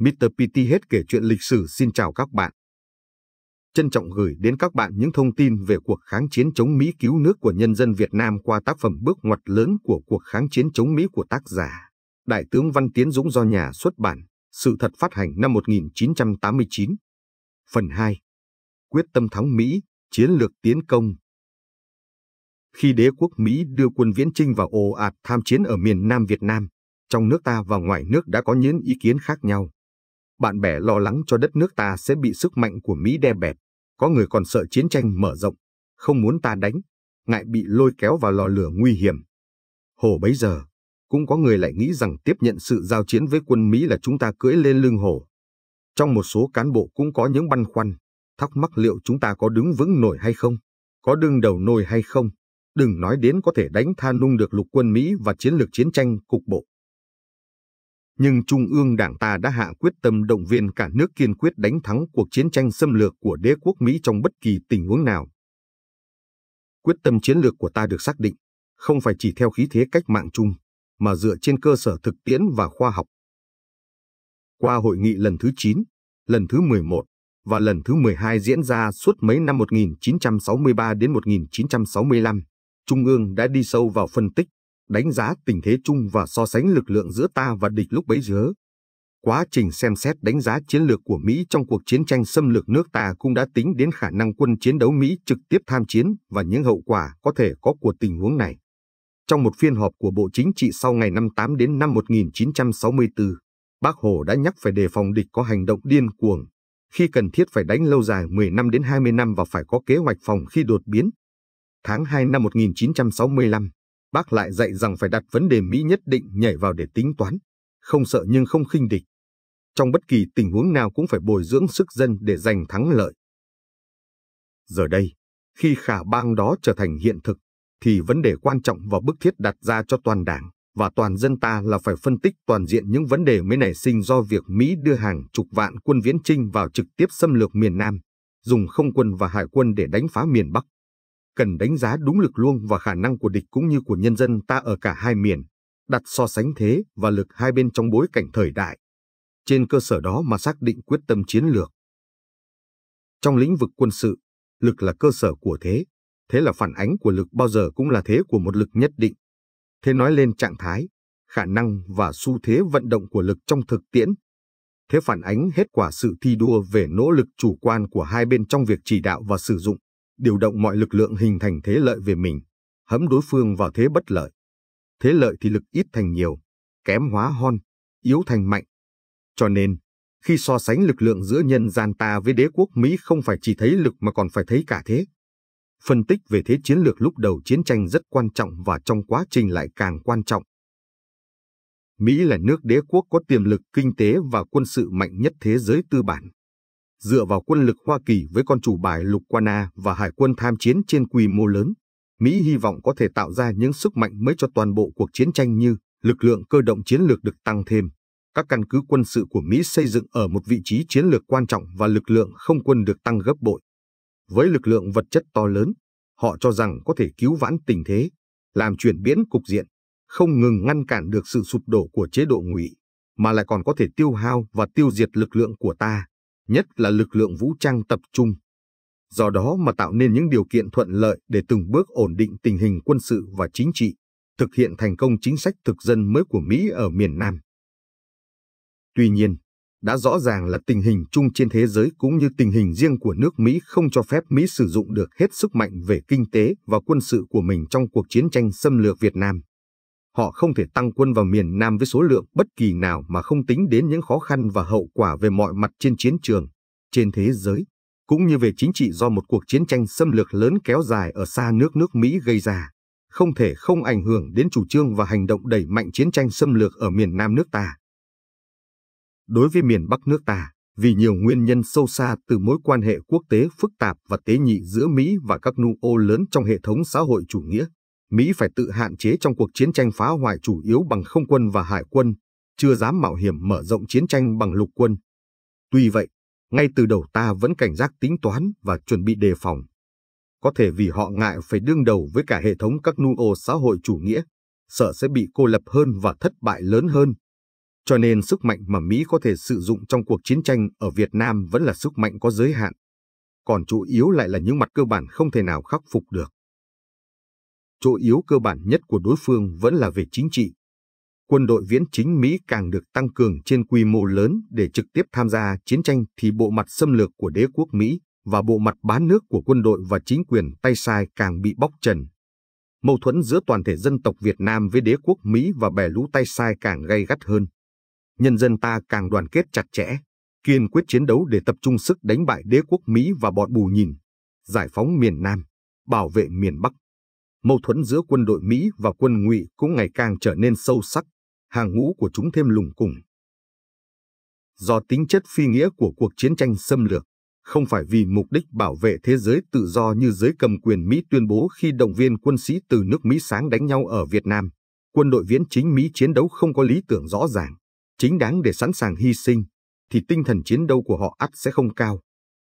Mr. PT hết kể chuyện lịch sử xin chào các bạn. Trân trọng gửi đến các bạn những thông tin về cuộc kháng chiến chống Mỹ cứu nước của nhân dân Việt Nam qua tác phẩm Bước ngoặt lớn của cuộc kháng chiến chống Mỹ của tác giả. Đại tướng Văn Tiến Dũng do nhà xuất bản, sự thật phát hành năm 1989. Phần 2. Quyết tâm thắng Mỹ, chiến lược tiến công. Khi đế quốc Mỹ đưa quân viễn chinh vào ồ ạt tham chiến ở miền Nam Việt Nam, trong nước ta và ngoài nước đã có những ý kiến khác nhau bạn bè lo lắng cho đất nước ta sẽ bị sức mạnh của Mỹ đe bẹp. Có người còn sợ chiến tranh mở rộng, không muốn ta đánh, ngại bị lôi kéo vào lò lửa nguy hiểm. Hồ bấy giờ, cũng có người lại nghĩ rằng tiếp nhận sự giao chiến với quân Mỹ là chúng ta cưỡi lên lưng hồ. Trong một số cán bộ cũng có những băn khoăn, thắc mắc liệu chúng ta có đứng vững nổi hay không, có đương đầu nổi hay không, đừng nói đến có thể đánh tha nung được lục quân Mỹ và chiến lược chiến tranh cục bộ nhưng Trung ương Đảng ta đã hạ quyết tâm động viên cả nước kiên quyết đánh thắng cuộc chiến tranh xâm lược của đế quốc Mỹ trong bất kỳ tình huống nào. Quyết tâm chiến lược của ta được xác định, không phải chỉ theo khí thế cách mạng chung, mà dựa trên cơ sở thực tiễn và khoa học. Qua hội nghị lần thứ 9, lần thứ 11 và lần thứ 12 diễn ra suốt mấy năm 1963 đến 1965, Trung ương đã đi sâu vào phân tích, đánh giá tình thế chung và so sánh lực lượng giữa ta và địch lúc bấy giờ. Quá trình xem xét đánh giá chiến lược của Mỹ trong cuộc chiến tranh xâm lược nước ta cũng đã tính đến khả năng quân chiến đấu Mỹ trực tiếp tham chiến và những hậu quả có thể có của tình huống này. Trong một phiên họp của Bộ Chính trị sau ngày 58 đến năm 1964, Bác Hồ đã nhắc phải đề phòng địch có hành động điên cuồng, khi cần thiết phải đánh lâu dài 10 năm đến 20 năm và phải có kế hoạch phòng khi đột biến. Tháng 2 năm 1965, Bác lại dạy rằng phải đặt vấn đề Mỹ nhất định nhảy vào để tính toán, không sợ nhưng không khinh địch. Trong bất kỳ tình huống nào cũng phải bồi dưỡng sức dân để giành thắng lợi. Giờ đây, khi khả bang đó trở thành hiện thực, thì vấn đề quan trọng và bức thiết đặt ra cho toàn đảng và toàn dân ta là phải phân tích toàn diện những vấn đề mới nảy sinh do việc Mỹ đưa hàng chục vạn quân viễn trinh vào trực tiếp xâm lược miền Nam, dùng không quân và hải quân để đánh phá miền Bắc, cần đánh giá đúng lực luông và khả năng của địch cũng như của nhân dân ta ở cả hai miền, đặt so sánh thế và lực hai bên trong bối cảnh thời đại. Trên cơ sở đó mà xác định quyết tâm chiến lược. Trong lĩnh vực quân sự, lực là cơ sở của thế, thế là phản ánh của lực bao giờ cũng là thế của một lực nhất định. Thế nói lên trạng thái, khả năng và xu thế vận động của lực trong thực tiễn. Thế phản ánh hết quả sự thi đua về nỗ lực chủ quan của hai bên trong việc chỉ đạo và sử dụng điều động mọi lực lượng hình thành thế lợi về mình, hấm đối phương vào thế bất lợi. Thế lợi thì lực ít thành nhiều, kém hóa hon, yếu thành mạnh. Cho nên, khi so sánh lực lượng giữa nhân gian ta với đế quốc Mỹ không phải chỉ thấy lực mà còn phải thấy cả thế. Phân tích về thế chiến lược lúc đầu chiến tranh rất quan trọng và trong quá trình lại càng quan trọng. Mỹ là nước đế quốc có tiềm lực kinh tế và quân sự mạnh nhất thế giới tư bản. Dựa vào quân lực Hoa Kỳ với con chủ bài lục quan A và hải quân tham chiến trên quy mô lớn, Mỹ hy vọng có thể tạo ra những sức mạnh mới cho toàn bộ cuộc chiến tranh như lực lượng cơ động chiến lược được tăng thêm, các căn cứ quân sự của Mỹ xây dựng ở một vị trí chiến lược quan trọng và lực lượng không quân được tăng gấp bội. Với lực lượng vật chất to lớn, họ cho rằng có thể cứu vãn tình thế, làm chuyển biến cục diện, không ngừng ngăn cản được sự sụp đổ của chế độ ngụy, mà lại còn có thể tiêu hao và tiêu diệt lực lượng của ta nhất là lực lượng vũ trang tập trung. Do đó mà tạo nên những điều kiện thuận lợi để từng bước ổn định tình hình quân sự và chính trị, thực hiện thành công chính sách thực dân mới của Mỹ ở miền Nam. Tuy nhiên, đã rõ ràng là tình hình chung trên thế giới cũng như tình hình riêng của nước Mỹ không cho phép Mỹ sử dụng được hết sức mạnh về kinh tế và quân sự của mình trong cuộc chiến tranh xâm lược Việt Nam họ không thể tăng quân vào miền Nam với số lượng bất kỳ nào mà không tính đến những khó khăn và hậu quả về mọi mặt trên chiến trường, trên thế giới, cũng như về chính trị do một cuộc chiến tranh xâm lược lớn kéo dài ở xa nước nước Mỹ gây ra, không thể không ảnh hưởng đến chủ trương và hành động đẩy mạnh chiến tranh xâm lược ở miền Nam nước ta. Đối với miền Bắc nước ta, vì nhiều nguyên nhân sâu xa từ mối quan hệ quốc tế phức tạp và tế nhị giữa Mỹ và các nu ô lớn trong hệ thống xã hội chủ nghĩa, Mỹ phải tự hạn chế trong cuộc chiến tranh phá hoại chủ yếu bằng không quân và hải quân, chưa dám mạo hiểm mở rộng chiến tranh bằng lục quân. Tuy vậy, ngay từ đầu ta vẫn cảnh giác tính toán và chuẩn bị đề phòng. Có thể vì họ ngại phải đương đầu với cả hệ thống các nu ô xã hội chủ nghĩa, sợ sẽ bị cô lập hơn và thất bại lớn hơn. Cho nên sức mạnh mà Mỹ có thể sử dụng trong cuộc chiến tranh ở Việt Nam vẫn là sức mạnh có giới hạn. Còn chủ yếu lại là những mặt cơ bản không thể nào khắc phục được chỗ yếu cơ bản nhất của đối phương vẫn là về chính trị. Quân đội viễn chính Mỹ càng được tăng cường trên quy mô lớn để trực tiếp tham gia chiến tranh thì bộ mặt xâm lược của đế quốc Mỹ và bộ mặt bán nước của quân đội và chính quyền tay sai càng bị bóc trần. Mâu thuẫn giữa toàn thể dân tộc Việt Nam với đế quốc Mỹ và bè lũ tay sai càng gay gắt hơn. Nhân dân ta càng đoàn kết chặt chẽ, kiên quyết chiến đấu để tập trung sức đánh bại đế quốc Mỹ và bọn bù nhìn, giải phóng miền Nam, bảo vệ miền Bắc mâu thuẫn giữa quân đội Mỹ và quân Ngụy cũng ngày càng trở nên sâu sắc, hàng ngũ của chúng thêm lùng củng. Do tính chất phi nghĩa của cuộc chiến tranh xâm lược, không phải vì mục đích bảo vệ thế giới tự do như giới cầm quyền Mỹ tuyên bố khi động viên quân sĩ từ nước Mỹ sáng đánh nhau ở Việt Nam, quân đội viễn chính Mỹ chiến đấu không có lý tưởng rõ ràng, chính đáng để sẵn sàng hy sinh, thì tinh thần chiến đấu của họ ắt sẽ không cao.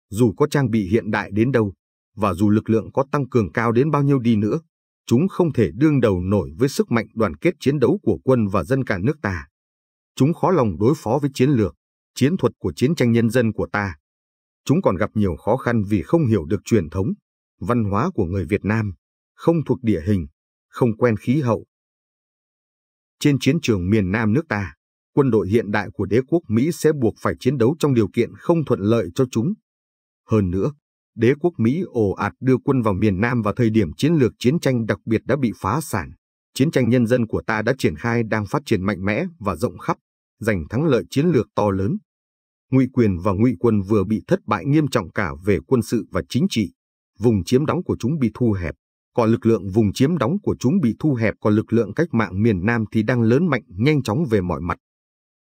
Dù có trang bị hiện đại đến đâu, và dù lực lượng có tăng cường cao đến bao nhiêu đi nữa, chúng không thể đương đầu nổi với sức mạnh đoàn kết chiến đấu của quân và dân cả nước ta. Chúng khó lòng đối phó với chiến lược, chiến thuật của chiến tranh nhân dân của ta. Chúng còn gặp nhiều khó khăn vì không hiểu được truyền thống, văn hóa của người Việt Nam, không thuộc địa hình, không quen khí hậu. Trên chiến trường miền Nam nước ta, quân đội hiện đại của đế quốc Mỹ sẽ buộc phải chiến đấu trong điều kiện không thuận lợi cho chúng. Hơn nữa, đế quốc Mỹ ồ ạt đưa quân vào miền Nam vào thời điểm chiến lược chiến tranh đặc biệt đã bị phá sản. Chiến tranh nhân dân của ta đã triển khai đang phát triển mạnh mẽ và rộng khắp, giành thắng lợi chiến lược to lớn. Ngụy quyền và Ngụy quân vừa bị thất bại nghiêm trọng cả về quân sự và chính trị. Vùng chiếm đóng của chúng bị thu hẹp, còn lực lượng vùng chiếm đóng của chúng bị thu hẹp, còn lực lượng cách mạng miền Nam thì đang lớn mạnh nhanh chóng về mọi mặt.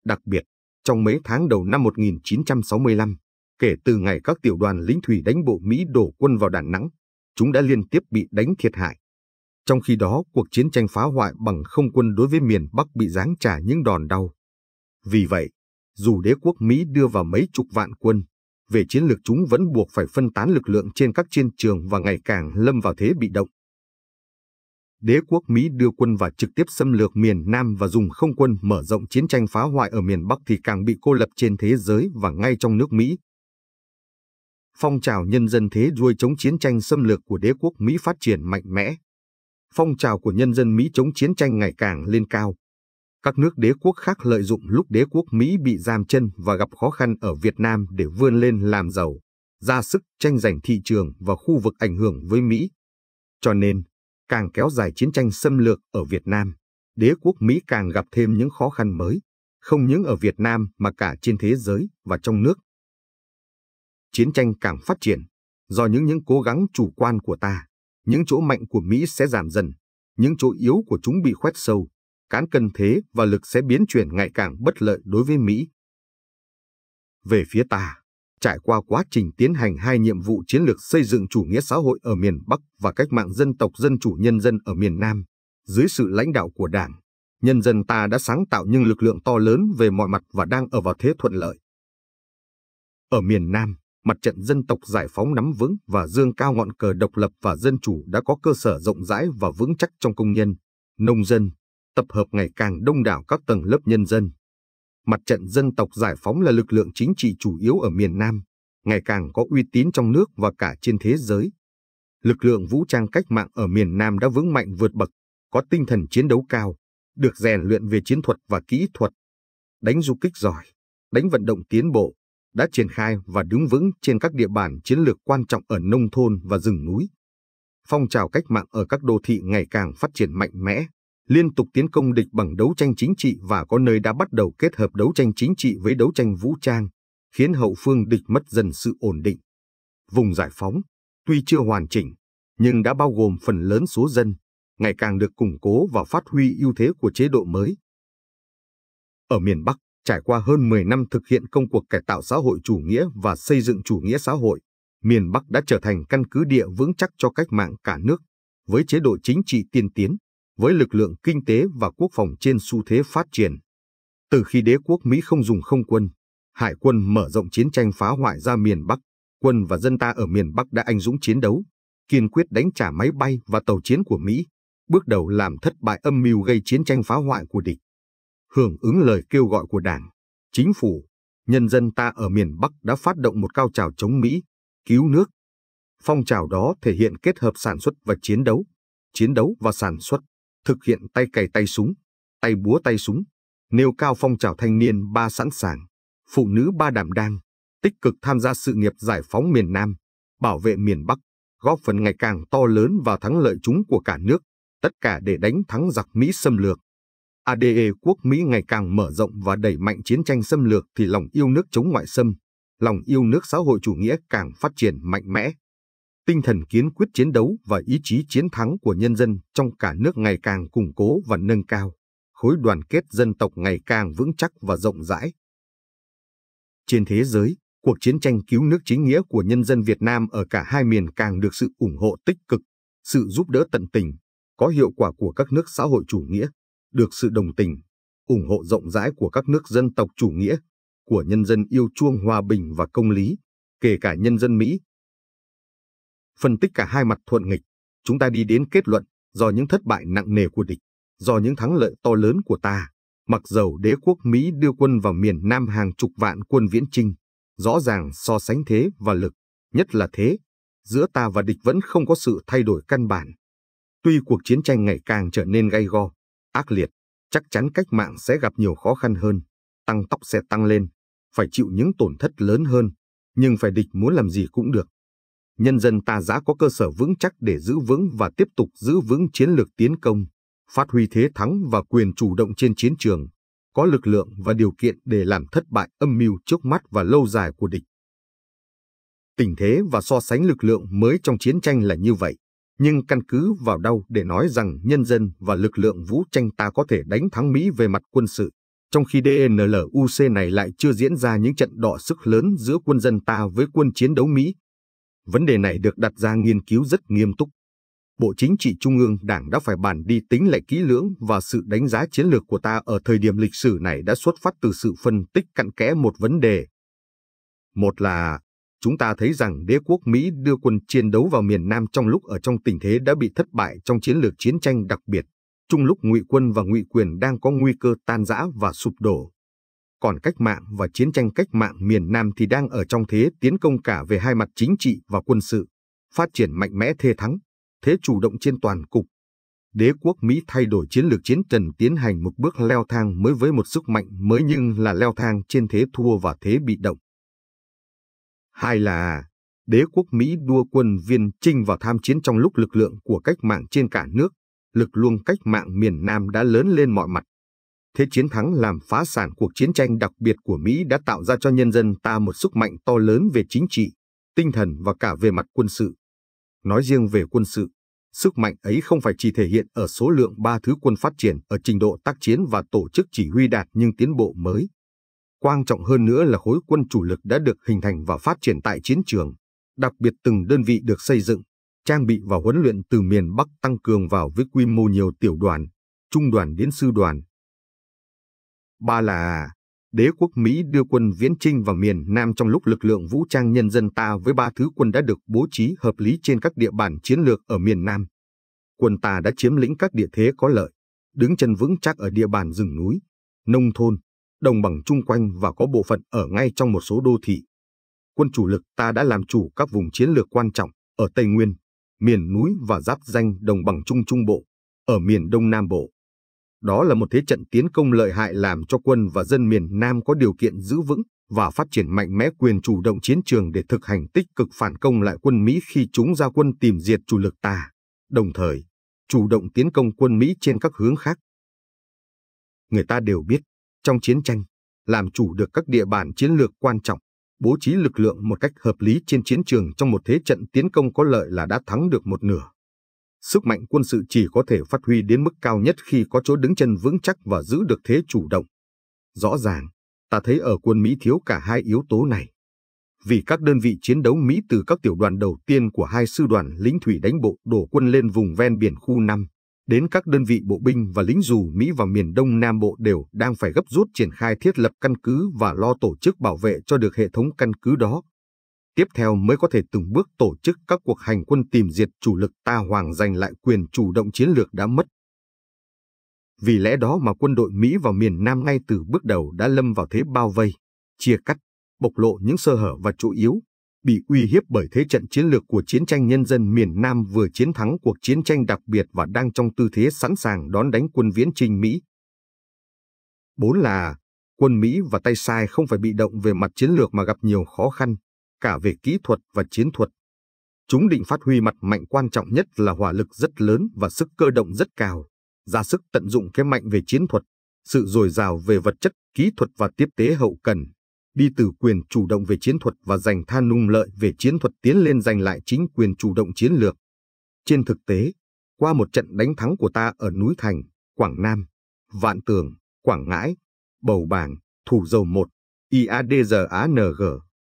Đặc biệt, trong mấy tháng đầu năm 1965, Kể từ ngày các tiểu đoàn lính thủy đánh bộ Mỹ đổ quân vào Đà Nẵng, chúng đã liên tiếp bị đánh thiệt hại. Trong khi đó, cuộc chiến tranh phá hoại bằng không quân đối với miền Bắc bị giáng trả những đòn đau. Vì vậy, dù đế quốc Mỹ đưa vào mấy chục vạn quân, về chiến lược chúng vẫn buộc phải phân tán lực lượng trên các chiến trường và ngày càng lâm vào thế bị động. Đế quốc Mỹ đưa quân và trực tiếp xâm lược miền Nam và dùng không quân mở rộng chiến tranh phá hoại ở miền Bắc thì càng bị cô lập trên thế giới và ngay trong nước Mỹ phong trào nhân dân thế đuôi chống chiến tranh xâm lược của đế quốc Mỹ phát triển mạnh mẽ. Phong trào của nhân dân Mỹ chống chiến tranh ngày càng lên cao. Các nước đế quốc khác lợi dụng lúc đế quốc Mỹ bị giam chân và gặp khó khăn ở Việt Nam để vươn lên làm giàu, ra sức tranh giành thị trường và khu vực ảnh hưởng với Mỹ. Cho nên, càng kéo dài chiến tranh xâm lược ở Việt Nam, đế quốc Mỹ càng gặp thêm những khó khăn mới, không những ở Việt Nam mà cả trên thế giới và trong nước chiến tranh càng phát triển, do những những cố gắng chủ quan của ta, những chỗ mạnh của Mỹ sẽ giảm dần, những chỗ yếu của chúng bị khoét sâu, cán cân thế và lực sẽ biến chuyển ngày càng bất lợi đối với Mỹ. Về phía ta, trải qua quá trình tiến hành hai nhiệm vụ chiến lược xây dựng chủ nghĩa xã hội ở miền Bắc và cách mạng dân tộc dân chủ nhân dân ở miền Nam, dưới sự lãnh đạo của Đảng, nhân dân ta đã sáng tạo những lực lượng to lớn về mọi mặt và đang ở vào thế thuận lợi. Ở miền Nam, mặt trận dân tộc giải phóng nắm vững và dương cao ngọn cờ độc lập và dân chủ đã có cơ sở rộng rãi và vững chắc trong công nhân, nông dân, tập hợp ngày càng đông đảo các tầng lớp nhân dân. Mặt trận dân tộc giải phóng là lực lượng chính trị chủ yếu ở miền Nam, ngày càng có uy tín trong nước và cả trên thế giới. Lực lượng vũ trang cách mạng ở miền Nam đã vững mạnh vượt bậc, có tinh thần chiến đấu cao, được rèn luyện về chiến thuật và kỹ thuật, đánh du kích giỏi, đánh vận động tiến bộ, đã triển khai và đứng vững trên các địa bàn chiến lược quan trọng ở nông thôn và rừng núi. Phong trào cách mạng ở các đô thị ngày càng phát triển mạnh mẽ, liên tục tiến công địch bằng đấu tranh chính trị và có nơi đã bắt đầu kết hợp đấu tranh chính trị với đấu tranh vũ trang, khiến hậu phương địch mất dần sự ổn định. Vùng giải phóng, tuy chưa hoàn chỉnh, nhưng đã bao gồm phần lớn số dân, ngày càng được củng cố và phát huy ưu thế của chế độ mới. Ở miền Bắc, Trải qua hơn 10 năm thực hiện công cuộc cải tạo xã hội chủ nghĩa và xây dựng chủ nghĩa xã hội, miền Bắc đã trở thành căn cứ địa vững chắc cho cách mạng cả nước, với chế độ chính trị tiên tiến, với lực lượng kinh tế và quốc phòng trên xu thế phát triển. Từ khi đế quốc Mỹ không dùng không quân, hải quân mở rộng chiến tranh phá hoại ra miền Bắc, quân và dân ta ở miền Bắc đã anh dũng chiến đấu, kiên quyết đánh trả máy bay và tàu chiến của Mỹ, bước đầu làm thất bại âm mưu gây chiến tranh phá hoại của địch. Hưởng ứng lời kêu gọi của Đảng, Chính phủ, nhân dân ta ở miền Bắc đã phát động một cao trào chống Mỹ, cứu nước. Phong trào đó thể hiện kết hợp sản xuất và chiến đấu, chiến đấu và sản xuất, thực hiện tay cày tay súng, tay búa tay súng, nêu cao phong trào thanh niên ba sẵn sàng, phụ nữ ba đảm đang, tích cực tham gia sự nghiệp giải phóng miền Nam, bảo vệ miền Bắc, góp phần ngày càng to lớn vào thắng lợi chúng của cả nước, tất cả để đánh thắng giặc Mỹ xâm lược. ADE quốc Mỹ ngày càng mở rộng và đẩy mạnh chiến tranh xâm lược thì lòng yêu nước chống ngoại xâm, lòng yêu nước xã hội chủ nghĩa càng phát triển mạnh mẽ. Tinh thần kiến quyết chiến đấu và ý chí chiến thắng của nhân dân trong cả nước ngày càng củng cố và nâng cao, khối đoàn kết dân tộc ngày càng vững chắc và rộng rãi. Trên thế giới, cuộc chiến tranh cứu nước chính nghĩa của nhân dân Việt Nam ở cả hai miền càng được sự ủng hộ tích cực, sự giúp đỡ tận tình, có hiệu quả của các nước xã hội chủ nghĩa được sự đồng tình, ủng hộ rộng rãi của các nước dân tộc chủ nghĩa, của nhân dân yêu chuông hòa bình và công lý, kể cả nhân dân Mỹ. Phân tích cả hai mặt thuận nghịch, chúng ta đi đến kết luận do những thất bại nặng nề của địch, do những thắng lợi to lớn của ta, mặc dầu đế quốc Mỹ đưa quân vào miền Nam hàng chục vạn quân viễn chinh, rõ ràng so sánh thế và lực, nhất là thế, giữa ta và địch vẫn không có sự thay đổi căn bản. Tuy cuộc chiến tranh ngày càng trở nên gay go, ác liệt, chắc chắn cách mạng sẽ gặp nhiều khó khăn hơn, tăng tốc sẽ tăng lên, phải chịu những tổn thất lớn hơn, nhưng phải địch muốn làm gì cũng được. Nhân dân ta giá có cơ sở vững chắc để giữ vững và tiếp tục giữ vững chiến lược tiến công, phát huy thế thắng và quyền chủ động trên chiến trường, có lực lượng và điều kiện để làm thất bại âm mưu trước mắt và lâu dài của địch. Tình thế và so sánh lực lượng mới trong chiến tranh là như vậy nhưng căn cứ vào đâu để nói rằng nhân dân và lực lượng vũ tranh ta có thể đánh thắng Mỹ về mặt quân sự, trong khi DNLUC này lại chưa diễn ra những trận đọ sức lớn giữa quân dân ta với quân chiến đấu Mỹ. Vấn đề này được đặt ra nghiên cứu rất nghiêm túc. Bộ Chính trị Trung ương Đảng đã phải bàn đi tính lại kỹ lưỡng và sự đánh giá chiến lược của ta ở thời điểm lịch sử này đã xuất phát từ sự phân tích cặn kẽ một vấn đề. Một là chúng ta thấy rằng đế quốc Mỹ đưa quân chiến đấu vào miền Nam trong lúc ở trong tình thế đã bị thất bại trong chiến lược chiến tranh đặc biệt, chung lúc ngụy quân và ngụy quyền đang có nguy cơ tan rã và sụp đổ. Còn cách mạng và chiến tranh cách mạng miền Nam thì đang ở trong thế tiến công cả về hai mặt chính trị và quân sự, phát triển mạnh mẽ thê thắng, thế chủ động trên toàn cục. Đế quốc Mỹ thay đổi chiến lược chiến trần tiến hành một bước leo thang mới với một sức mạnh mới nhưng là leo thang trên thế thua và thế bị động. Hai là đế quốc Mỹ đua quân viên trinh vào tham chiến trong lúc lực lượng của cách mạng trên cả nước, lực luông cách mạng miền Nam đã lớn lên mọi mặt. Thế chiến thắng làm phá sản cuộc chiến tranh đặc biệt của Mỹ đã tạo ra cho nhân dân ta một sức mạnh to lớn về chính trị, tinh thần và cả về mặt quân sự. Nói riêng về quân sự, sức mạnh ấy không phải chỉ thể hiện ở số lượng ba thứ quân phát triển ở trình độ tác chiến và tổ chức chỉ huy đạt nhưng tiến bộ mới, Quan trọng hơn nữa là khối quân chủ lực đã được hình thành và phát triển tại chiến trường, đặc biệt từng đơn vị được xây dựng, trang bị và huấn luyện từ miền Bắc tăng cường vào với quy mô nhiều tiểu đoàn, trung đoàn đến sư đoàn. Ba là đế quốc Mỹ đưa quân viễn trinh vào miền Nam trong lúc lực lượng vũ trang nhân dân ta với ba thứ quân đã được bố trí hợp lý trên các địa bàn chiến lược ở miền Nam. Quân ta đã chiếm lĩnh các địa thế có lợi, đứng chân vững chắc ở địa bàn rừng núi, nông thôn, đồng bằng chung quanh và có bộ phận ở ngay trong một số đô thị. Quân chủ lực ta đã làm chủ các vùng chiến lược quan trọng ở Tây Nguyên, miền núi và giáp danh đồng bằng Trung Trung Bộ, ở miền Đông Nam Bộ. Đó là một thế trận tiến công lợi hại làm cho quân và dân miền Nam có điều kiện giữ vững và phát triển mạnh mẽ quyền chủ động chiến trường để thực hành tích cực phản công lại quân Mỹ khi chúng ra quân tìm diệt chủ lực ta, đồng thời chủ động tiến công quân Mỹ trên các hướng khác. Người ta đều biết, trong chiến tranh, làm chủ được các địa bàn chiến lược quan trọng, bố trí lực lượng một cách hợp lý trên chiến trường trong một thế trận tiến công có lợi là đã thắng được một nửa. Sức mạnh quân sự chỉ có thể phát huy đến mức cao nhất khi có chỗ đứng chân vững chắc và giữ được thế chủ động. Rõ ràng, ta thấy ở quân Mỹ thiếu cả hai yếu tố này. Vì các đơn vị chiến đấu Mỹ từ các tiểu đoàn đầu tiên của hai sư đoàn lính thủy đánh bộ đổ quân lên vùng ven biển khu 5, đến các đơn vị bộ binh và lính dù Mỹ và miền Đông Nam Bộ đều đang phải gấp rút triển khai thiết lập căn cứ và lo tổ chức bảo vệ cho được hệ thống căn cứ đó. Tiếp theo mới có thể từng bước tổ chức các cuộc hành quân tìm diệt chủ lực ta hoàng giành lại quyền chủ động chiến lược đã mất. Vì lẽ đó mà quân đội Mỹ vào miền Nam ngay từ bước đầu đã lâm vào thế bao vây, chia cắt, bộc lộ những sơ hở và chỗ yếu, bị uy hiếp bởi thế trận chiến lược của chiến tranh nhân dân miền Nam vừa chiến thắng cuộc chiến tranh đặc biệt và đang trong tư thế sẵn sàng đón đánh quân viễn trinh Mỹ. Bốn là, quân Mỹ và tay sai không phải bị động về mặt chiến lược mà gặp nhiều khó khăn, cả về kỹ thuật và chiến thuật. Chúng định phát huy mặt mạnh quan trọng nhất là hỏa lực rất lớn và sức cơ động rất cao, ra sức tận dụng cái mạnh về chiến thuật, sự dồi dào về vật chất, kỹ thuật và tiếp tế hậu cần đi từ quyền chủ động về chiến thuật và giành than nung lợi về chiến thuật tiến lên giành lại chính quyền chủ động chiến lược. Trên thực tế, qua một trận đánh thắng của ta ở núi Thành, Quảng Nam, Vạn Tường, Quảng Ngãi, Bầu Bàng, Thủ Dầu 1, IADGANG,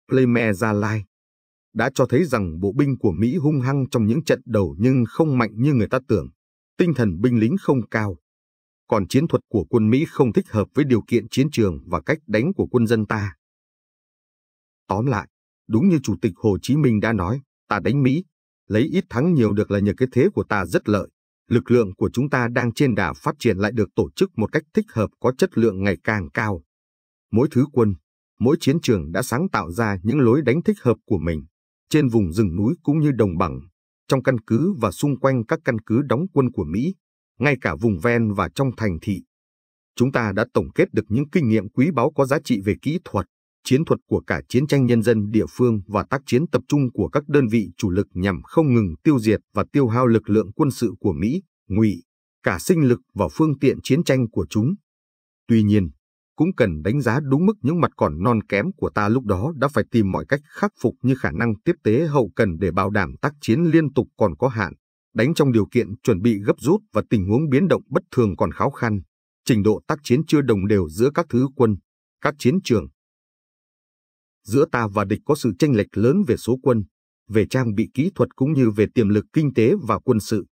Pleme Gia Lai, đã cho thấy rằng bộ binh của Mỹ hung hăng trong những trận đầu nhưng không mạnh như người ta tưởng, tinh thần binh lính không cao. Còn chiến thuật của quân Mỹ không thích hợp với điều kiện chiến trường và cách đánh của quân dân ta. Tóm lại, đúng như Chủ tịch Hồ Chí Minh đã nói, ta đánh Mỹ, lấy ít thắng nhiều được là nhờ cái thế của ta rất lợi. Lực lượng của chúng ta đang trên đà phát triển lại được tổ chức một cách thích hợp có chất lượng ngày càng cao. Mỗi thứ quân, mỗi chiến trường đã sáng tạo ra những lối đánh thích hợp của mình, trên vùng rừng núi cũng như đồng bằng, trong căn cứ và xung quanh các căn cứ đóng quân của Mỹ, ngay cả vùng ven và trong thành thị. Chúng ta đã tổng kết được những kinh nghiệm quý báu có giá trị về kỹ thuật, chiến thuật của cả chiến tranh nhân dân địa phương và tác chiến tập trung của các đơn vị chủ lực nhằm không ngừng tiêu diệt và tiêu hao lực lượng quân sự của Mỹ, Ngụy, cả sinh lực và phương tiện chiến tranh của chúng. Tuy nhiên, cũng cần đánh giá đúng mức những mặt còn non kém của ta lúc đó đã phải tìm mọi cách khắc phục như khả năng tiếp tế hậu cần để bảo đảm tác chiến liên tục còn có hạn, đánh trong điều kiện chuẩn bị gấp rút và tình huống biến động bất thường còn khó khăn, trình độ tác chiến chưa đồng đều giữa các thứ quân, các chiến trường, giữa ta và địch có sự tranh lệch lớn về số quân, về trang bị kỹ thuật cũng như về tiềm lực kinh tế và quân sự.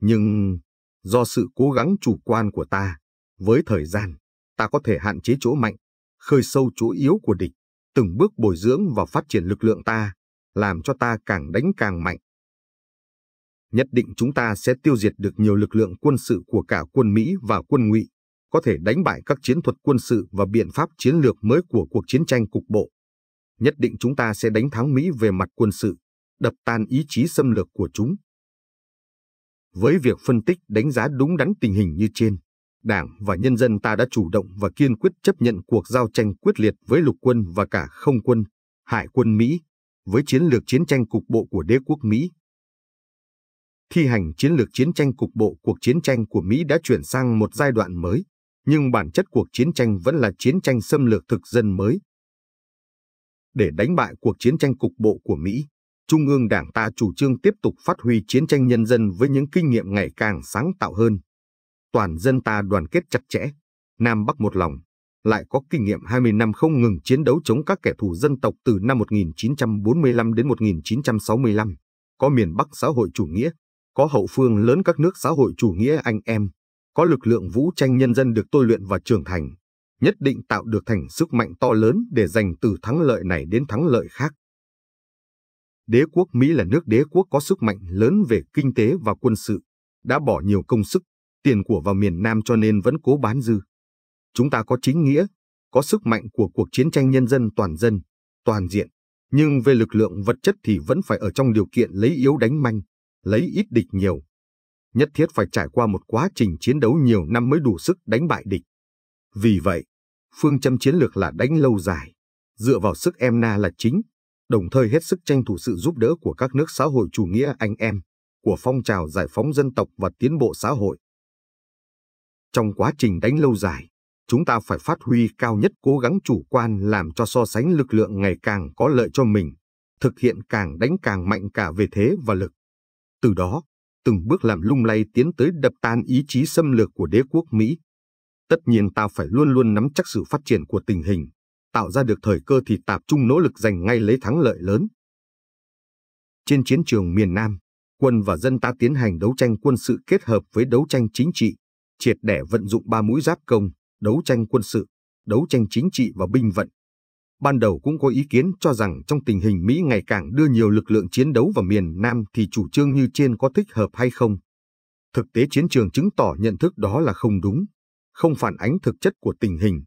Nhưng do sự cố gắng chủ quan của ta, với thời gian, ta có thể hạn chế chỗ mạnh, khơi sâu chỗ yếu của địch, từng bước bồi dưỡng và phát triển lực lượng ta, làm cho ta càng đánh càng mạnh. Nhất định chúng ta sẽ tiêu diệt được nhiều lực lượng quân sự của cả quân Mỹ và quân Ngụy, có thể đánh bại các chiến thuật quân sự và biện pháp chiến lược mới của cuộc chiến tranh cục bộ nhất định chúng ta sẽ đánh thắng Mỹ về mặt quân sự, đập tan ý chí xâm lược của chúng. Với việc phân tích đánh giá đúng đắn tình hình như trên, Đảng và nhân dân ta đã chủ động và kiên quyết chấp nhận cuộc giao tranh quyết liệt với lục quân và cả không quân, hải quân Mỹ, với chiến lược chiến tranh cục bộ của đế quốc Mỹ. Thi hành chiến lược chiến tranh cục bộ cuộc chiến tranh của Mỹ đã chuyển sang một giai đoạn mới, nhưng bản chất cuộc chiến tranh vẫn là chiến tranh xâm lược thực dân mới, để đánh bại cuộc chiến tranh cục bộ của Mỹ, Trung ương Đảng ta chủ trương tiếp tục phát huy chiến tranh nhân dân với những kinh nghiệm ngày càng sáng tạo hơn. Toàn dân ta đoàn kết chặt chẽ, Nam Bắc một lòng, lại có kinh nghiệm 20 năm không ngừng chiến đấu chống các kẻ thù dân tộc từ năm 1945 đến 1965, có miền Bắc xã hội chủ nghĩa, có hậu phương lớn các nước xã hội chủ nghĩa anh em, có lực lượng vũ tranh nhân dân được tôi luyện và trưởng thành nhất định tạo được thành sức mạnh to lớn để giành từ thắng lợi này đến thắng lợi khác. Đế quốc Mỹ là nước đế quốc có sức mạnh lớn về kinh tế và quân sự, đã bỏ nhiều công sức, tiền của vào miền Nam cho nên vẫn cố bán dư. Chúng ta có chính nghĩa, có sức mạnh của cuộc chiến tranh nhân dân toàn dân, toàn diện, nhưng về lực lượng vật chất thì vẫn phải ở trong điều kiện lấy yếu đánh manh, lấy ít địch nhiều. Nhất thiết phải trải qua một quá trình chiến đấu nhiều năm mới đủ sức đánh bại địch. Vì vậy, Phương châm chiến lược là đánh lâu dài, dựa vào sức em na là chính, đồng thời hết sức tranh thủ sự giúp đỡ của các nước xã hội chủ nghĩa anh em, của phong trào giải phóng dân tộc và tiến bộ xã hội. Trong quá trình đánh lâu dài, chúng ta phải phát huy cao nhất cố gắng chủ quan làm cho so sánh lực lượng ngày càng có lợi cho mình, thực hiện càng đánh càng mạnh cả về thế và lực. Từ đó, từng bước làm lung lay tiến tới đập tan ý chí xâm lược của đế quốc Mỹ. Tất nhiên ta phải luôn luôn nắm chắc sự phát triển của tình hình, tạo ra được thời cơ thì tập trung nỗ lực giành ngay lấy thắng lợi lớn. Trên chiến trường miền Nam, quân và dân ta tiến hành đấu tranh quân sự kết hợp với đấu tranh chính trị, triệt để vận dụng ba mũi giáp công, đấu tranh quân sự, đấu tranh chính trị và binh vận. Ban đầu cũng có ý kiến cho rằng trong tình hình Mỹ ngày càng đưa nhiều lực lượng chiến đấu vào miền Nam thì chủ trương như trên có thích hợp hay không. Thực tế chiến trường chứng tỏ nhận thức đó là không đúng, không phản ánh thực chất của tình hình.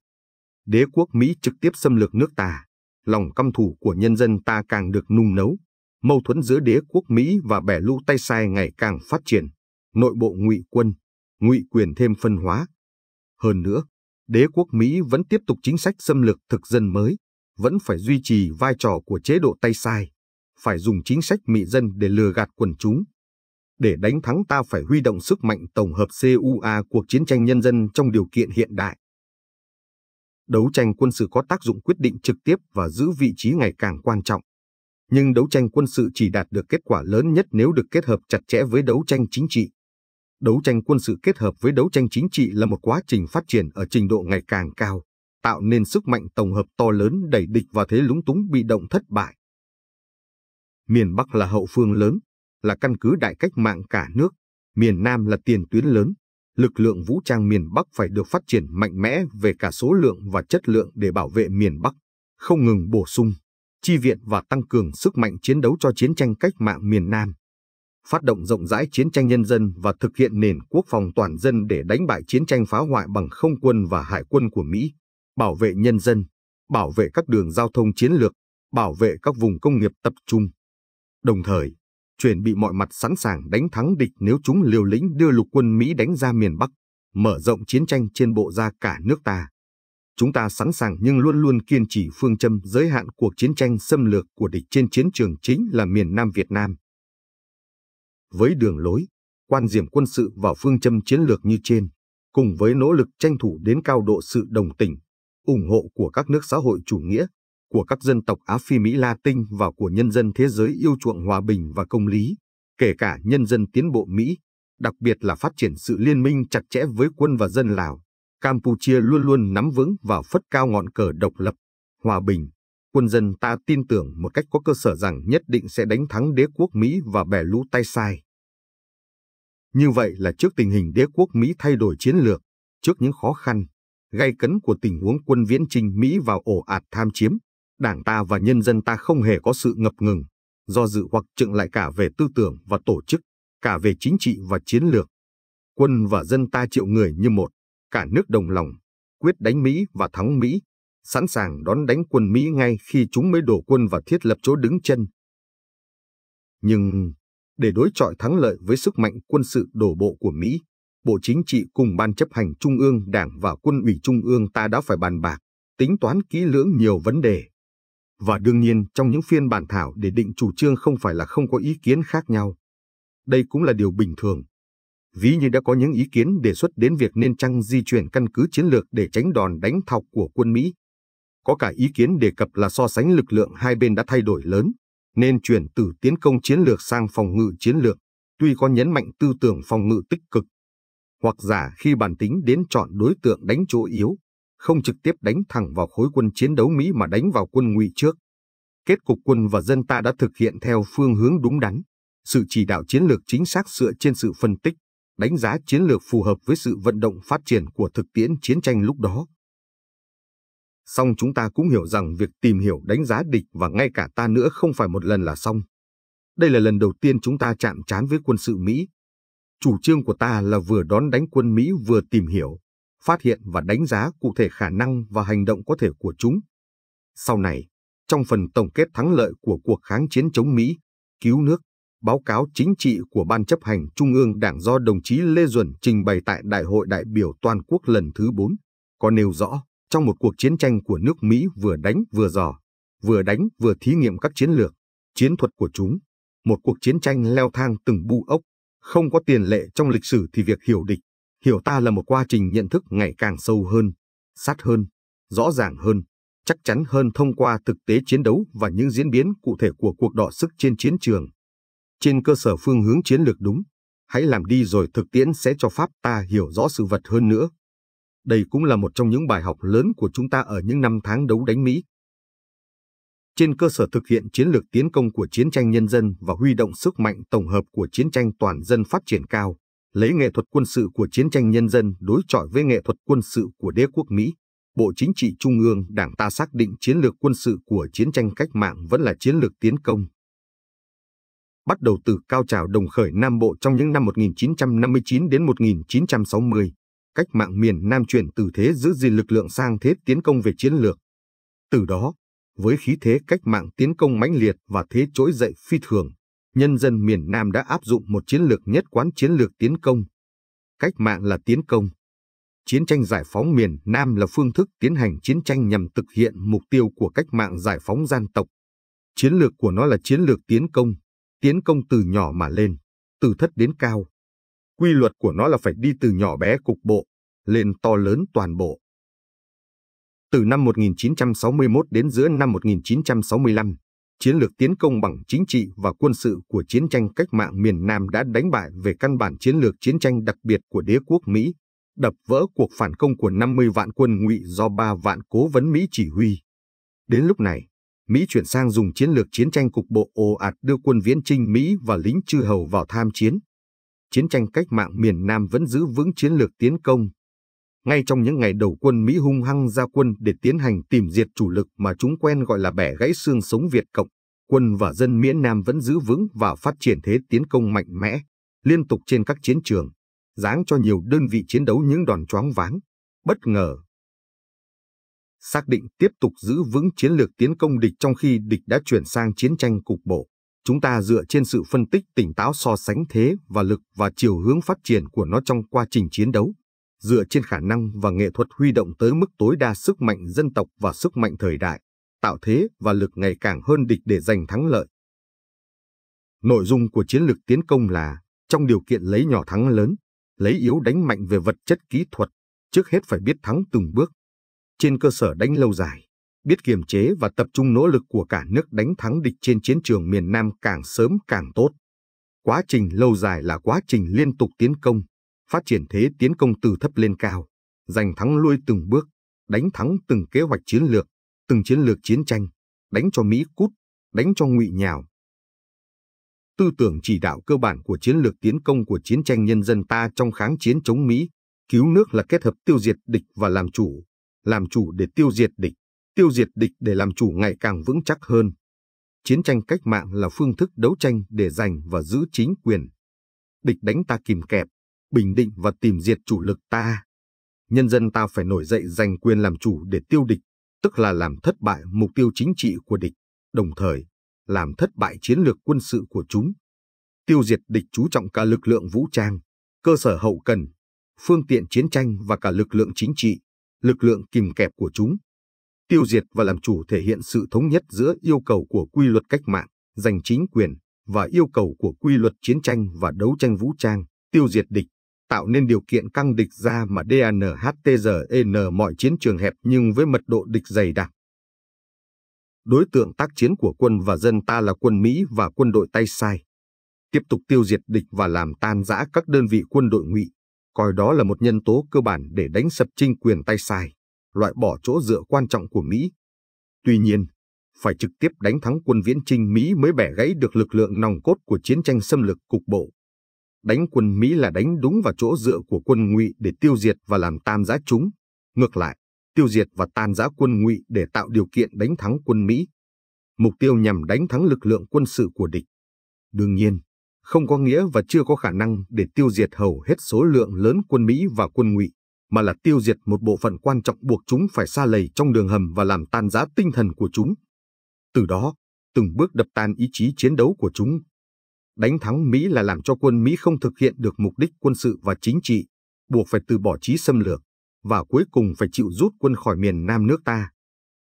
Đế quốc Mỹ trực tiếp xâm lược nước ta, lòng căm thù của nhân dân ta càng được nung nấu, mâu thuẫn giữa đế quốc Mỹ và bè lưu tay sai ngày càng phát triển, nội bộ ngụy quân, ngụy quyền thêm phân hóa. Hơn nữa, đế quốc Mỹ vẫn tiếp tục chính sách xâm lược thực dân mới, vẫn phải duy trì vai trò của chế độ tay sai, phải dùng chính sách mị dân để lừa gạt quần chúng, để đánh thắng ta phải huy động sức mạnh tổng hợp CUA cuộc chiến tranh nhân dân trong điều kiện hiện đại. Đấu tranh quân sự có tác dụng quyết định trực tiếp và giữ vị trí ngày càng quan trọng. Nhưng đấu tranh quân sự chỉ đạt được kết quả lớn nhất nếu được kết hợp chặt chẽ với đấu tranh chính trị. Đấu tranh quân sự kết hợp với đấu tranh chính trị là một quá trình phát triển ở trình độ ngày càng cao, tạo nên sức mạnh tổng hợp to lớn đẩy địch vào thế lúng túng bị động thất bại. Miền Bắc là hậu phương lớn, là căn cứ đại cách mạng cả nước, miền Nam là tiền tuyến lớn, lực lượng vũ trang miền Bắc phải được phát triển mạnh mẽ về cả số lượng và chất lượng để bảo vệ miền Bắc, không ngừng bổ sung, chi viện và tăng cường sức mạnh chiến đấu cho chiến tranh cách mạng miền Nam. Phát động rộng rãi chiến tranh nhân dân và thực hiện nền quốc phòng toàn dân để đánh bại chiến tranh phá hoại bằng không quân và hải quân của Mỹ, bảo vệ nhân dân, bảo vệ các đường giao thông chiến lược, bảo vệ các vùng công nghiệp tập trung. Đồng thời, chuẩn bị mọi mặt sẵn sàng đánh thắng địch nếu chúng liều lĩnh đưa lục quân Mỹ đánh ra miền Bắc, mở rộng chiến tranh trên bộ ra cả nước ta. Chúng ta sẵn sàng nhưng luôn luôn kiên trì phương châm giới hạn cuộc chiến tranh xâm lược của địch trên chiến trường chính là miền Nam Việt Nam. Với đường lối, quan điểm quân sự và phương châm chiến lược như trên, cùng với nỗ lực tranh thủ đến cao độ sự đồng tình, ủng hộ của các nước xã hội chủ nghĩa của các dân tộc Á Phi Mỹ Latin và của nhân dân thế giới yêu chuộng hòa bình và công lý, kể cả nhân dân tiến bộ Mỹ, đặc biệt là phát triển sự liên minh chặt chẽ với quân và dân Lào. Campuchia luôn luôn nắm vững và phất cao ngọn cờ độc lập, hòa bình. Quân dân ta tin tưởng một cách có cơ sở rằng nhất định sẽ đánh thắng đế quốc Mỹ và bè lũ tay sai. Như vậy là trước tình hình đế quốc Mỹ thay đổi chiến lược, trước những khó khăn, gay cấn của tình huống quân viễn chinh Mỹ vào ổ ạt tham chiếm, đảng ta và nhân dân ta không hề có sự ngập ngừng, do dự hoặc chừng lại cả về tư tưởng và tổ chức, cả về chính trị và chiến lược. Quân và dân ta triệu người như một, cả nước đồng lòng, quyết đánh Mỹ và thắng Mỹ, sẵn sàng đón đánh quân Mỹ ngay khi chúng mới đổ quân và thiết lập chỗ đứng chân. Nhưng, để đối chọi thắng lợi với sức mạnh quân sự đổ bộ của Mỹ, Bộ Chính trị cùng Ban chấp hành Trung ương Đảng và Quân ủy Trung ương ta đã phải bàn bạc, tính toán kỹ lưỡng nhiều vấn đề. Và đương nhiên trong những phiên bản thảo để định chủ trương không phải là không có ý kiến khác nhau. Đây cũng là điều bình thường. Ví như đã có những ý kiến đề xuất đến việc nên chăng di chuyển căn cứ chiến lược để tránh đòn đánh thọc của quân Mỹ. Có cả ý kiến đề cập là so sánh lực lượng hai bên đã thay đổi lớn, nên chuyển từ tiến công chiến lược sang phòng ngự chiến lược, tuy có nhấn mạnh tư tưởng phòng ngự tích cực, hoặc giả khi bản tính đến chọn đối tượng đánh chỗ yếu, không trực tiếp đánh thẳng vào khối quân chiến đấu Mỹ mà đánh vào quân ngụy trước. Kết cục quân và dân ta đã thực hiện theo phương hướng đúng đắn, sự chỉ đạo chiến lược chính xác dựa trên sự phân tích, đánh giá chiến lược phù hợp với sự vận động phát triển của thực tiễn chiến tranh lúc đó. Song chúng ta cũng hiểu rằng việc tìm hiểu đánh giá địch và ngay cả ta nữa không phải một lần là xong. Đây là lần đầu tiên chúng ta chạm trán với quân sự Mỹ. Chủ trương của ta là vừa đón đánh quân Mỹ vừa tìm hiểu, phát hiện và đánh giá cụ thể khả năng và hành động có thể của chúng. Sau này, trong phần tổng kết thắng lợi của cuộc kháng chiến chống Mỹ, cứu nước, báo cáo chính trị của Ban chấp hành Trung ương Đảng do đồng chí Lê Duẩn trình bày tại Đại hội đại biểu toàn quốc lần thứ 4, có nêu rõ, trong một cuộc chiến tranh của nước Mỹ vừa đánh vừa dò, vừa đánh vừa thí nghiệm các chiến lược, chiến thuật của chúng, một cuộc chiến tranh leo thang từng bu ốc, không có tiền lệ trong lịch sử thì việc hiểu địch, hiểu ta là một quá trình nhận thức ngày càng sâu hơn, sát hơn, rõ ràng hơn, chắc chắn hơn thông qua thực tế chiến đấu và những diễn biến cụ thể của cuộc đọ sức trên chiến trường. Trên cơ sở phương hướng chiến lược đúng, hãy làm đi rồi thực tiễn sẽ cho Pháp ta hiểu rõ sự vật hơn nữa. Đây cũng là một trong những bài học lớn của chúng ta ở những năm tháng đấu đánh Mỹ. Trên cơ sở thực hiện chiến lược tiến công của chiến tranh nhân dân và huy động sức mạnh tổng hợp của chiến tranh toàn dân phát triển cao, lấy nghệ thuật quân sự của chiến tranh nhân dân đối chọi với nghệ thuật quân sự của đế quốc Mỹ. Bộ Chính trị Trung ương Đảng ta xác định chiến lược quân sự của chiến tranh cách mạng vẫn là chiến lược tiến công. Bắt đầu từ cao trào đồng khởi Nam Bộ trong những năm 1959 đến 1960, cách mạng miền Nam chuyển từ thế giữ gìn lực lượng sang thế tiến công về chiến lược. Từ đó, với khí thế cách mạng tiến công mãnh liệt và thế trỗi dậy phi thường, nhân dân miền Nam đã áp dụng một chiến lược nhất quán chiến lược tiến công. Cách mạng là tiến công. Chiến tranh giải phóng miền Nam là phương thức tiến hành chiến tranh nhằm thực hiện mục tiêu của cách mạng giải phóng gian tộc. Chiến lược của nó là chiến lược tiến công, tiến công từ nhỏ mà lên, từ thấp đến cao. Quy luật của nó là phải đi từ nhỏ bé cục bộ, lên to lớn toàn bộ. Từ năm 1961 đến giữa năm 1965, chiến lược tiến công bằng chính trị và quân sự của chiến tranh cách mạng miền Nam đã đánh bại về căn bản chiến lược chiến tranh đặc biệt của đế quốc Mỹ, đập vỡ cuộc phản công của 50 vạn quân ngụy do 3 vạn cố vấn Mỹ chỉ huy. Đến lúc này, Mỹ chuyển sang dùng chiến lược chiến tranh cục bộ ồ ạt đưa quân viễn chinh Mỹ và lính chư hầu vào tham chiến. Chiến tranh cách mạng miền Nam vẫn giữ vững chiến lược tiến công, ngay trong những ngày đầu quân Mỹ hung hăng ra quân để tiến hành tìm diệt chủ lực mà chúng quen gọi là bẻ gãy xương sống Việt Cộng, quân và dân miễn Nam vẫn giữ vững và phát triển thế tiến công mạnh mẽ, liên tục trên các chiến trường, giáng cho nhiều đơn vị chiến đấu những đòn choáng váng, bất ngờ. Xác định tiếp tục giữ vững chiến lược tiến công địch trong khi địch đã chuyển sang chiến tranh cục bộ, chúng ta dựa trên sự phân tích tỉnh táo so sánh thế và lực và chiều hướng phát triển của nó trong quá trình chiến đấu, dựa trên khả năng và nghệ thuật huy động tới mức tối đa sức mạnh dân tộc và sức mạnh thời đại, tạo thế và lực ngày càng hơn địch để giành thắng lợi. Nội dung của chiến lược tiến công là, trong điều kiện lấy nhỏ thắng lớn, lấy yếu đánh mạnh về vật chất kỹ thuật, trước hết phải biết thắng từng bước. Trên cơ sở đánh lâu dài, biết kiềm chế và tập trung nỗ lực của cả nước đánh thắng địch trên chiến trường miền Nam càng sớm càng tốt. Quá trình lâu dài là quá trình liên tục tiến công, phát triển thế tiến công từ thấp lên cao, giành thắng lui từng bước, đánh thắng từng kế hoạch chiến lược, từng chiến lược chiến tranh, đánh cho Mỹ cút, đánh cho ngụy nhào. Tư tưởng chỉ đạo cơ bản của chiến lược tiến công của chiến tranh nhân dân ta trong kháng chiến chống Mỹ, cứu nước là kết hợp tiêu diệt địch và làm chủ, làm chủ để tiêu diệt địch, tiêu diệt địch để làm chủ ngày càng vững chắc hơn. Chiến tranh cách mạng là phương thức đấu tranh để giành và giữ chính quyền. Địch đánh ta kìm kẹp, bình định và tìm diệt chủ lực ta. Nhân dân ta phải nổi dậy giành quyền làm chủ để tiêu địch, tức là làm thất bại mục tiêu chính trị của địch, đồng thời làm thất bại chiến lược quân sự của chúng. Tiêu diệt địch chú trọng cả lực lượng vũ trang, cơ sở hậu cần, phương tiện chiến tranh và cả lực lượng chính trị, lực lượng kìm kẹp của chúng. Tiêu diệt và làm chủ thể hiện sự thống nhất giữa yêu cầu của quy luật cách mạng, giành chính quyền và yêu cầu của quy luật chiến tranh và đấu tranh vũ trang, tiêu diệt địch tạo nên điều kiện căng địch ra mà DANHTRN e mọi chiến trường hẹp nhưng với mật độ địch dày đặc. Đối tượng tác chiến của quân và dân ta là quân Mỹ và quân đội tay sai. Tiếp tục tiêu diệt địch và làm tan rã các đơn vị quân đội ngụy, coi đó là một nhân tố cơ bản để đánh sập trinh quyền tay sai, loại bỏ chỗ dựa quan trọng của Mỹ. Tuy nhiên, phải trực tiếp đánh thắng quân viễn chinh Mỹ mới bẻ gãy được lực lượng nòng cốt của chiến tranh xâm lược cục bộ đánh quân Mỹ là đánh đúng vào chỗ dựa của quân Ngụy để tiêu diệt và làm tan rã chúng. Ngược lại, tiêu diệt và tan rã quân Ngụy để tạo điều kiện đánh thắng quân Mỹ. Mục tiêu nhằm đánh thắng lực lượng quân sự của địch. Đương nhiên, không có nghĩa và chưa có khả năng để tiêu diệt hầu hết số lượng lớn quân Mỹ và quân Ngụy, mà là tiêu diệt một bộ phận quan trọng buộc chúng phải xa lầy trong đường hầm và làm tan rã tinh thần của chúng. Từ đó, từng bước đập tan ý chí chiến đấu của chúng đánh thắng Mỹ là làm cho quân Mỹ không thực hiện được mục đích quân sự và chính trị, buộc phải từ bỏ chí xâm lược, và cuối cùng phải chịu rút quân khỏi miền Nam nước ta.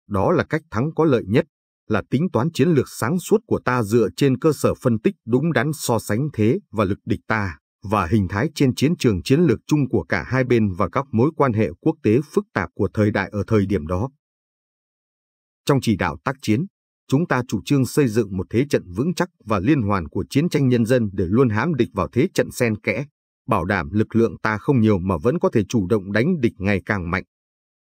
Đó là cách thắng có lợi nhất, là tính toán chiến lược sáng suốt của ta dựa trên cơ sở phân tích đúng đắn so sánh thế và lực địch ta, và hình thái trên chiến trường chiến lược chung của cả hai bên và các mối quan hệ quốc tế phức tạp của thời đại ở thời điểm đó. Trong chỉ đạo tác chiến, chúng ta chủ trương xây dựng một thế trận vững chắc và liên hoàn của chiến tranh nhân dân để luôn hám địch vào thế trận xen kẽ, bảo đảm lực lượng ta không nhiều mà vẫn có thể chủ động đánh địch ngày càng mạnh.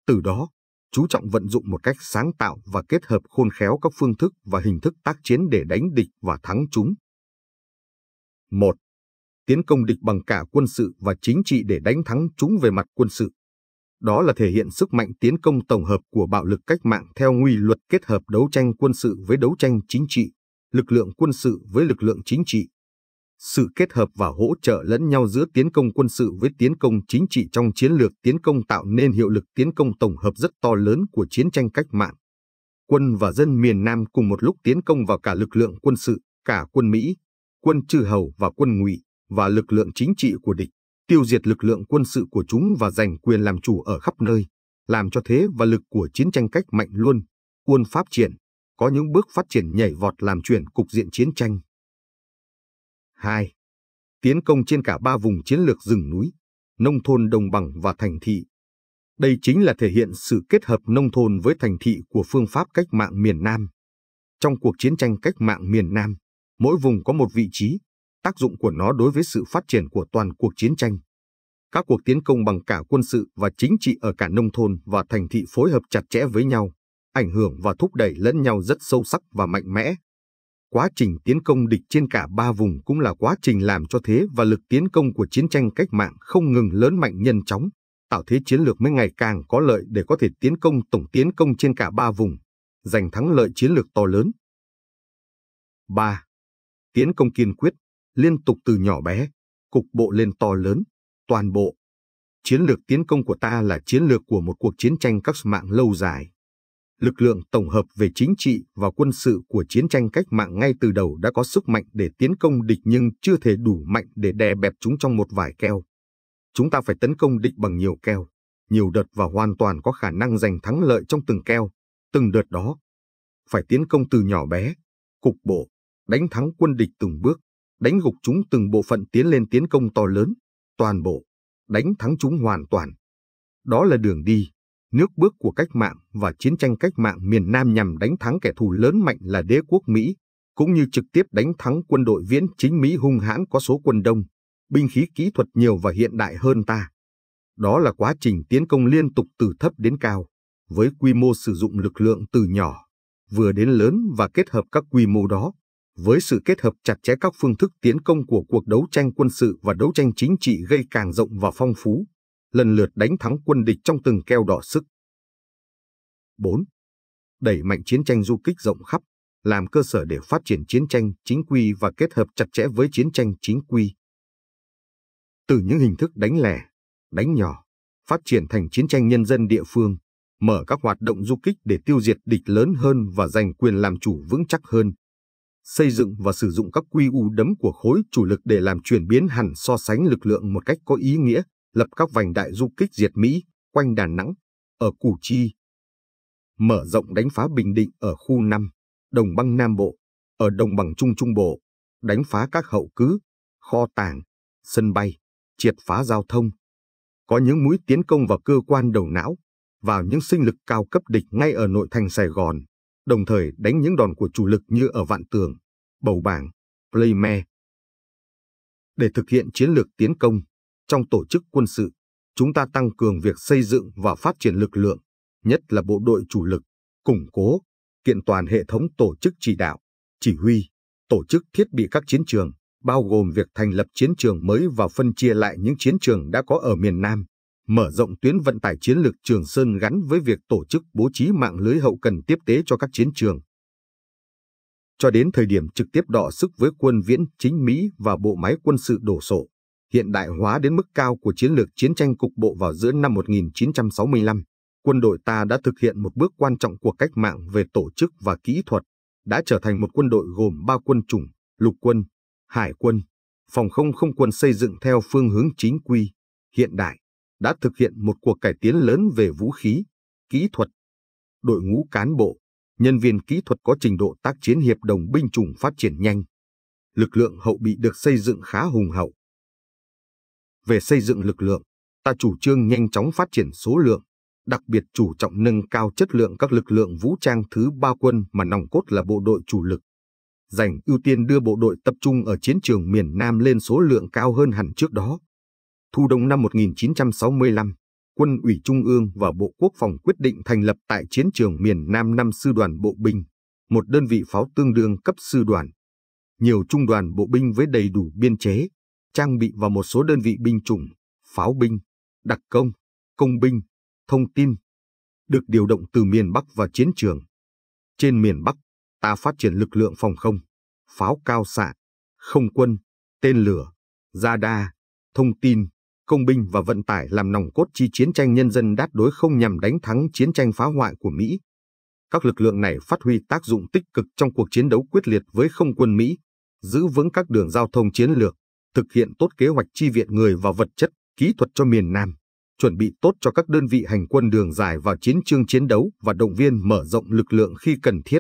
Từ đó, chú trọng vận dụng một cách sáng tạo và kết hợp khôn khéo các phương thức và hình thức tác chiến để đánh địch và thắng chúng. 1. Tiến công địch bằng cả quân sự và chính trị để đánh thắng chúng về mặt quân sự. Đó là thể hiện sức mạnh tiến công tổng hợp của bạo lực cách mạng theo quy luật kết hợp đấu tranh quân sự với đấu tranh chính trị, lực lượng quân sự với lực lượng chính trị. Sự kết hợp và hỗ trợ lẫn nhau giữa tiến công quân sự với tiến công chính trị trong chiến lược tiến công tạo nên hiệu lực tiến công tổng hợp rất to lớn của chiến tranh cách mạng. Quân và dân miền Nam cùng một lúc tiến công vào cả lực lượng quân sự, cả quân Mỹ, quân chư hầu và quân ngụy và lực lượng chính trị của địch tiêu diệt lực lượng quân sự của chúng và giành quyền làm chủ ở khắp nơi, làm cho thế và lực của chiến tranh cách mạnh luôn, quân Pháp triển, có những bước phát triển nhảy vọt làm chuyển cục diện chiến tranh. 2. Tiến công trên cả ba vùng chiến lược rừng núi, nông thôn đồng bằng và thành thị. Đây chính là thể hiện sự kết hợp nông thôn với thành thị của phương pháp cách mạng miền Nam. Trong cuộc chiến tranh cách mạng miền Nam, mỗi vùng có một vị trí, tác dụng của nó đối với sự phát triển của toàn cuộc chiến tranh. Các cuộc tiến công bằng cả quân sự và chính trị ở cả nông thôn và thành thị phối hợp chặt chẽ với nhau, ảnh hưởng và thúc đẩy lẫn nhau rất sâu sắc và mạnh mẽ. Quá trình tiến công địch trên cả ba vùng cũng là quá trình làm cho thế và lực tiến công của chiến tranh cách mạng không ngừng lớn mạnh nhanh chóng, tạo thế chiến lược mới ngày càng có lợi để có thể tiến công tổng tiến công trên cả ba vùng, giành thắng lợi chiến lược to lớn. 3. Tiến công kiên quyết liên tục từ nhỏ bé, cục bộ lên to lớn, toàn bộ. Chiến lược tiến công của ta là chiến lược của một cuộc chiến tranh cách mạng lâu dài. Lực lượng tổng hợp về chính trị và quân sự của chiến tranh cách mạng ngay từ đầu đã có sức mạnh để tiến công địch nhưng chưa thể đủ mạnh để đè bẹp chúng trong một vài keo. Chúng ta phải tấn công địch bằng nhiều keo, nhiều đợt và hoàn toàn có khả năng giành thắng lợi trong từng keo, từng đợt đó. Phải tiến công từ nhỏ bé, cục bộ, đánh thắng quân địch từng bước đánh gục chúng từng bộ phận tiến lên tiến công to lớn, toàn bộ, đánh thắng chúng hoàn toàn. Đó là đường đi, nước bước của cách mạng và chiến tranh cách mạng miền Nam nhằm đánh thắng kẻ thù lớn mạnh là đế quốc Mỹ, cũng như trực tiếp đánh thắng quân đội viễn chính Mỹ hung hãn có số quân đông, binh khí kỹ thuật nhiều và hiện đại hơn ta. Đó là quá trình tiến công liên tục từ thấp đến cao, với quy mô sử dụng lực lượng từ nhỏ, vừa đến lớn và kết hợp các quy mô đó với sự kết hợp chặt chẽ các phương thức tiến công của cuộc đấu tranh quân sự và đấu tranh chính trị gây càng rộng và phong phú, lần lượt đánh thắng quân địch trong từng keo đỏ sức. 4. Đẩy mạnh chiến tranh du kích rộng khắp, làm cơ sở để phát triển chiến tranh chính quy và kết hợp chặt chẽ với chiến tranh chính quy. Từ những hình thức đánh lẻ, đánh nhỏ, phát triển thành chiến tranh nhân dân địa phương, mở các hoạt động du kích để tiêu diệt địch lớn hơn và giành quyền làm chủ vững chắc hơn, xây dựng và sử dụng các quy u đấm của khối chủ lực để làm chuyển biến hẳn so sánh lực lượng một cách có ý nghĩa, lập các vành đại du kích diệt Mỹ quanh Đà Nẵng, ở Củ Chi. Mở rộng đánh phá Bình Định ở khu 5, Đồng băng Nam Bộ, ở Đồng bằng Trung Trung Bộ, đánh phá các hậu cứ, kho tàng, sân bay, triệt phá giao thông. Có những mũi tiến công vào cơ quan đầu não, vào những sinh lực cao cấp địch ngay ở nội thành Sài Gòn, đồng thời đánh những đòn của chủ lực như ở Vạn Tường, Bầu Bảng, Playme. Để thực hiện chiến lược tiến công, trong tổ chức quân sự, chúng ta tăng cường việc xây dựng và phát triển lực lượng, nhất là bộ đội chủ lực, củng cố, kiện toàn hệ thống tổ chức chỉ đạo, chỉ huy, tổ chức thiết bị các chiến trường, bao gồm việc thành lập chiến trường mới và phân chia lại những chiến trường đã có ở miền Nam, mở rộng tuyến vận tải chiến lược Trường Sơn gắn với việc tổ chức bố trí mạng lưới hậu cần tiếp tế cho các chiến trường. Cho đến thời điểm trực tiếp đọ sức với quân viễn chính Mỹ và bộ máy quân sự đổ sộ, hiện đại hóa đến mức cao của chiến lược chiến tranh cục bộ vào giữa năm 1965, quân đội ta đã thực hiện một bước quan trọng của cách mạng về tổ chức và kỹ thuật, đã trở thành một quân đội gồm ba quân chủng, lục quân, hải quân, phòng không không quân xây dựng theo phương hướng chính quy, hiện đại đã thực hiện một cuộc cải tiến lớn về vũ khí, kỹ thuật. Đội ngũ cán bộ, nhân viên kỹ thuật có trình độ tác chiến hiệp đồng binh chủng phát triển nhanh. Lực lượng hậu bị được xây dựng khá hùng hậu. Về xây dựng lực lượng, ta chủ trương nhanh chóng phát triển số lượng, đặc biệt chủ trọng nâng cao chất lượng các lực lượng vũ trang thứ ba quân mà nòng cốt là bộ đội chủ lực. Dành ưu tiên đưa bộ đội tập trung ở chiến trường miền Nam lên số lượng cao hơn hẳn trước đó. Thu đông năm 1965, Quân ủy Trung ương và Bộ Quốc phòng quyết định thành lập tại chiến trường miền Nam năm sư đoàn bộ binh, một đơn vị pháo tương đương cấp sư đoàn. Nhiều trung đoàn bộ binh với đầy đủ biên chế, trang bị và một số đơn vị binh chủng, pháo binh, đặc công, công binh, thông tin, được điều động từ miền Bắc và chiến trường. Trên miền Bắc, ta phát triển lực lượng phòng không, pháo cao xạ, không quân, tên lửa, radar, thông tin, công binh và vận tải làm nòng cốt chi chiến tranh nhân dân đát đối không nhằm đánh thắng chiến tranh phá hoại của Mỹ. Các lực lượng này phát huy tác dụng tích cực trong cuộc chiến đấu quyết liệt với không quân Mỹ, giữ vững các đường giao thông chiến lược, thực hiện tốt kế hoạch chi viện người và vật chất, kỹ thuật cho miền Nam, chuẩn bị tốt cho các đơn vị hành quân đường dài vào chiến trường chiến đấu và động viên mở rộng lực lượng khi cần thiết.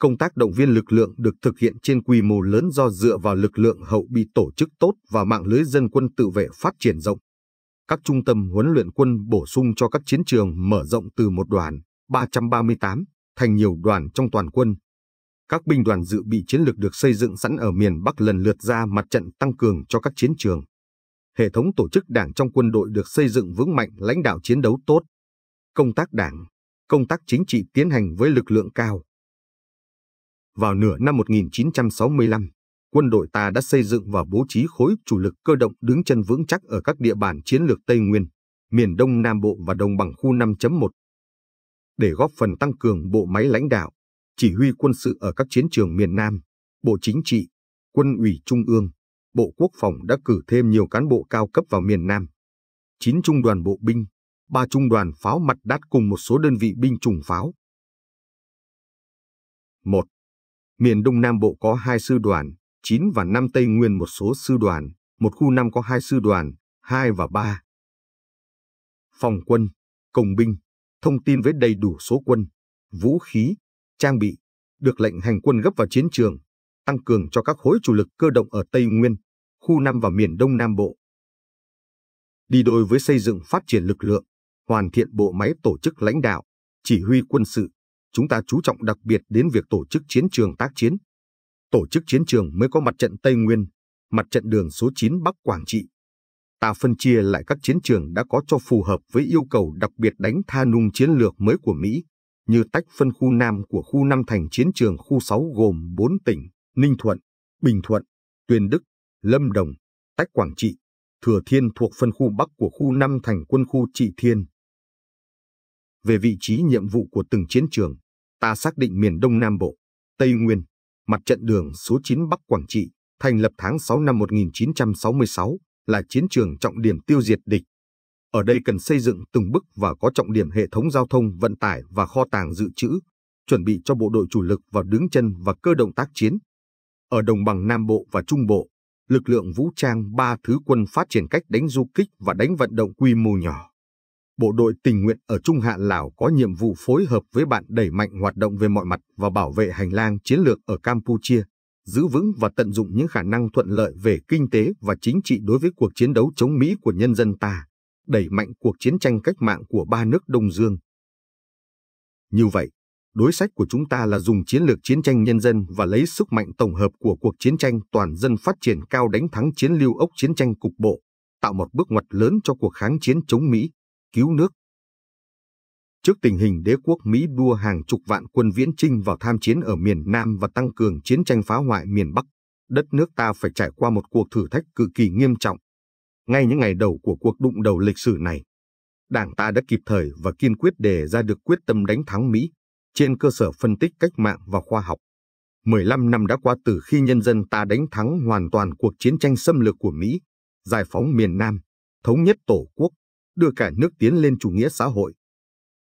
Công tác động viên lực lượng được thực hiện trên quy mô lớn do dựa vào lực lượng hậu bị tổ chức tốt và mạng lưới dân quân tự vệ phát triển rộng. Các trung tâm huấn luyện quân bổ sung cho các chiến trường mở rộng từ một đoàn 338 thành nhiều đoàn trong toàn quân. Các binh đoàn dự bị chiến lược được xây dựng sẵn ở miền Bắc lần lượt ra mặt trận tăng cường cho các chiến trường. Hệ thống tổ chức đảng trong quân đội được xây dựng vững mạnh lãnh đạo chiến đấu tốt. Công tác đảng, công tác chính trị tiến hành với lực lượng cao, vào nửa năm 1965, quân đội ta đã xây dựng và bố trí khối chủ lực cơ động đứng chân vững chắc ở các địa bàn chiến lược Tây Nguyên, miền Đông Nam Bộ và đồng bằng khu 5.1. Để góp phần tăng cường bộ máy lãnh đạo, chỉ huy quân sự ở các chiến trường miền Nam, Bộ Chính trị, Quân ủy Trung ương, Bộ Quốc phòng đã cử thêm nhiều cán bộ cao cấp vào miền Nam. 9 trung đoàn bộ binh, 3 trung đoàn pháo mặt đát cùng một số đơn vị binh chủng pháo. 1 miền Đông Nam Bộ có hai sư đoàn, 9 và 5 Tây Nguyên một số sư đoàn, một khu năm có hai sư đoàn, 2 và 3. Phòng quân, công binh, thông tin với đầy đủ số quân, vũ khí, trang bị, được lệnh hành quân gấp vào chiến trường, tăng cường cho các khối chủ lực cơ động ở Tây Nguyên, khu 5 và miền Đông Nam Bộ. Đi đôi với xây dựng phát triển lực lượng, hoàn thiện bộ máy tổ chức lãnh đạo, chỉ huy quân sự, chúng ta chú trọng đặc biệt đến việc tổ chức chiến trường tác chiến. Tổ chức chiến trường mới có mặt trận Tây Nguyên, mặt trận đường số 9 Bắc Quảng Trị. Ta phân chia lại các chiến trường đã có cho phù hợp với yêu cầu đặc biệt đánh tha nung chiến lược mới của Mỹ, như tách phân khu Nam của khu Nam thành chiến trường khu 6 gồm 4 tỉnh, Ninh Thuận, Bình Thuận, Tuyền Đức, Lâm Đồng, tách Quảng Trị, Thừa Thiên thuộc phân khu Bắc của khu Nam thành quân khu Trị Thiên, về vị trí nhiệm vụ của từng chiến trường, ta xác định miền Đông Nam Bộ, Tây Nguyên, mặt trận đường số 9 Bắc Quảng Trị, thành lập tháng 6 năm 1966 là chiến trường trọng điểm tiêu diệt địch. Ở đây cần xây dựng từng bước và có trọng điểm hệ thống giao thông vận tải và kho tàng dự trữ, chuẩn bị cho bộ đội chủ lực vào đứng chân và cơ động tác chiến. Ở đồng bằng Nam Bộ và Trung Bộ, lực lượng vũ trang ba thứ quân phát triển cách đánh du kích và đánh vận động quy mô nhỏ bộ đội tình nguyện ở Trung Hạ Lào có nhiệm vụ phối hợp với bạn đẩy mạnh hoạt động về mọi mặt và bảo vệ hành lang chiến lược ở Campuchia, giữ vững và tận dụng những khả năng thuận lợi về kinh tế và chính trị đối với cuộc chiến đấu chống Mỹ của nhân dân ta, đẩy mạnh cuộc chiến tranh cách mạng của ba nước Đông Dương. Như vậy, đối sách của chúng ta là dùng chiến lược chiến tranh nhân dân và lấy sức mạnh tổng hợp của cuộc chiến tranh toàn dân phát triển cao đánh thắng chiến lưu ốc chiến tranh cục bộ, tạo một bước ngoặt lớn cho cuộc kháng chiến chống Mỹ cứu nước. Trước tình hình đế quốc Mỹ đua hàng chục vạn quân viễn chinh vào tham chiến ở miền Nam và tăng cường chiến tranh phá hoại miền Bắc, đất nước ta phải trải qua một cuộc thử thách cực kỳ nghiêm trọng. Ngay những ngày đầu của cuộc đụng đầu lịch sử này, Đảng ta đã kịp thời và kiên quyết đề ra được quyết tâm đánh thắng Mỹ trên cơ sở phân tích cách mạng và khoa học. 15 năm đã qua từ khi nhân dân ta đánh thắng hoàn toàn cuộc chiến tranh xâm lược của Mỹ, giải phóng miền Nam, thống nhất Tổ quốc, đưa cả nước tiến lên chủ nghĩa xã hội.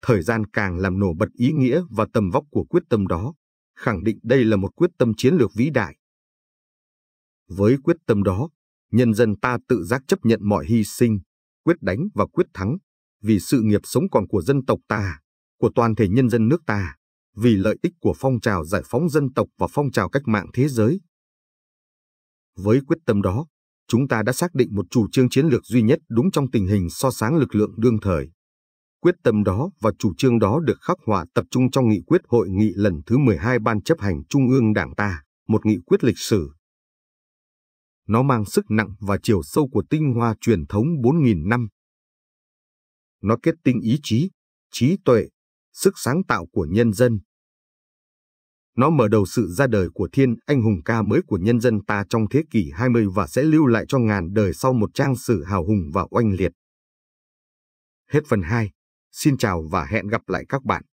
Thời gian càng làm nổ bật ý nghĩa và tầm vóc của quyết tâm đó, khẳng định đây là một quyết tâm chiến lược vĩ đại. Với quyết tâm đó, nhân dân ta tự giác chấp nhận mọi hy sinh, quyết đánh và quyết thắng, vì sự nghiệp sống còn của dân tộc ta, của toàn thể nhân dân nước ta, vì lợi ích của phong trào giải phóng dân tộc và phong trào cách mạng thế giới. Với quyết tâm đó, chúng ta đã xác định một chủ trương chiến lược duy nhất đúng trong tình hình so sánh lực lượng đương thời. Quyết tâm đó và chủ trương đó được khắc họa tập trung trong nghị quyết hội nghị lần thứ 12 Ban chấp hành Trung ương Đảng ta, một nghị quyết lịch sử. Nó mang sức nặng và chiều sâu của tinh hoa truyền thống 4.000 năm. Nó kết tinh ý chí, trí tuệ, sức sáng tạo của nhân dân, nó mở đầu sự ra đời của thiên anh hùng ca mới của nhân dân ta trong thế kỷ 20 và sẽ lưu lại cho ngàn đời sau một trang sử hào hùng và oanh liệt. Hết phần 2. Xin chào và hẹn gặp lại các bạn.